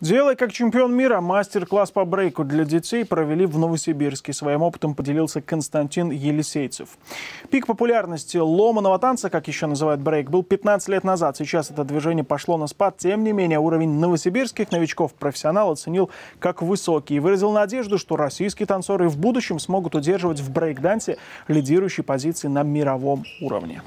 Делай как чемпион мира. Мастер-класс по брейку для детей провели в Новосибирске. Своим опытом поделился Константин Елисейцев. Пик популярности ломаного танца, как еще называют брейк, был 15 лет назад. Сейчас это движение пошло на спад. Тем не менее, уровень новосибирских новичков профессионал оценил как высокий и выразил надежду, что российские танцоры в будущем смогут удерживать в брейк-дансе лидирующие позиции на мировом уровне.